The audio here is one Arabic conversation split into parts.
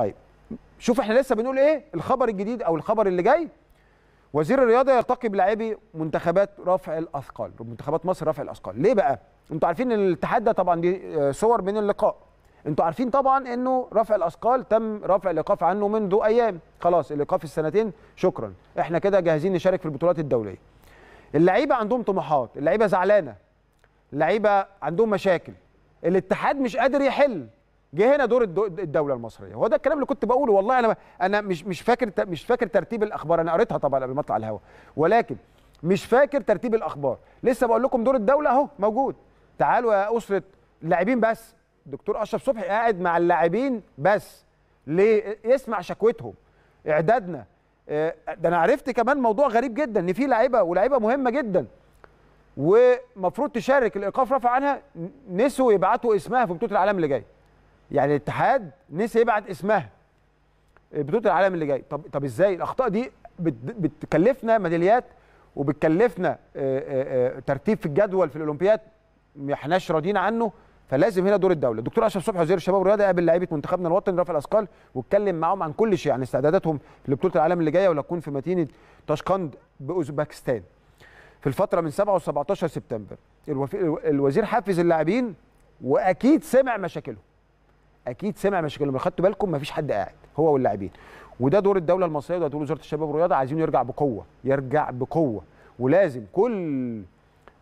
طيب شوف احنا لسه بنقول ايه الخبر الجديد او الخبر اللي جاي وزير الرياضه يرتقي بلاعبي منتخبات رفع الاثقال منتخبات مصر رفع الاثقال ليه بقى انتوا عارفين ان الاتحاد ده طبعا دي آه، صور من اللقاء انتوا عارفين طبعا انه رفع الاثقال تم رفع الايقاف عنه منذ ايام خلاص الايقاف السنتين شكرا احنا كده جاهزين نشارك في البطولات الدوليه اللعيبه عندهم طموحات اللعيبه زعلانه اللعيبه عندهم مشاكل الاتحاد مش قادر يحل جه هنا دور الدوله المصريه وهو ده الكلام اللي كنت بقوله والله انا انا مش مش فاكر مش فاكر ترتيب الاخبار انا قريتها طبعا قبل ما اطلع الهوا ولكن مش فاكر ترتيب الاخبار لسه بقول لكم دور الدوله اهو موجود تعالوا يا اسره اللاعبين بس دكتور اشرف صبحي قاعد مع اللاعبين بس ليه يسمع شكوتهم اعدادنا آه، ده انا عرفت كمان موضوع غريب جدا ان في لعيبه ولاعيبه مهمه جدا ومفروض تشارك الايقاف رفع عنها نسوا يبعتوا اسمها في بطوله العالم اللي جايه يعني الاتحاد نسي يبعت اسمها بطوله العالم اللي جاي طب طب ازاي الاخطاء دي بتكلفنا ميداليات وبتكلفنا ترتيب في الجدول في الاولمبياد ما احناش راضيين عنه فلازم هنا دور الدوله الدكتور اشرف صبحي وزير الشباب والرياضه قابل لعيبه منتخبنا الوطني رفع الاثقال واتكلم معاهم عن كل شيء عن استعداداتهم لبطوله العالم اللي جايه ولا تكون في مدينه طشقند باوزباكستان في الفتره من 7 و 17 سبتمبر الوزير حفز اللاعبين واكيد سمع مشاكلهم اكيد سمع مشاكلهم خدتوا بالكم مفيش حد قاعد هو واللاعبين وده دور الدوله المصريه وده دور وزاره الشباب والرياضه عايزينه يرجع بقوه يرجع بقوه ولازم كل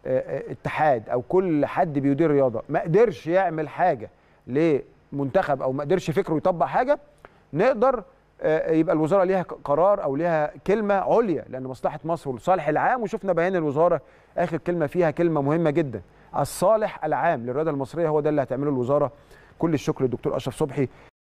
آه، آه، اتحاد او كل حد بيدير رياضه ما قدرش يعمل حاجه لمنتخب او ما قدرش فكره يطبق حاجه نقدر آه، يبقى الوزاره ليها قرار او ليها كلمه عليا لان مصلحه مصر والصالح العام وشفنا بيان الوزاره اخر كلمه فيها كلمه مهمه جدا الصالح العام للرياضه المصريه هو ده اللي هتعمله الوزاره كل الشكر للدكتور اشرف صبحي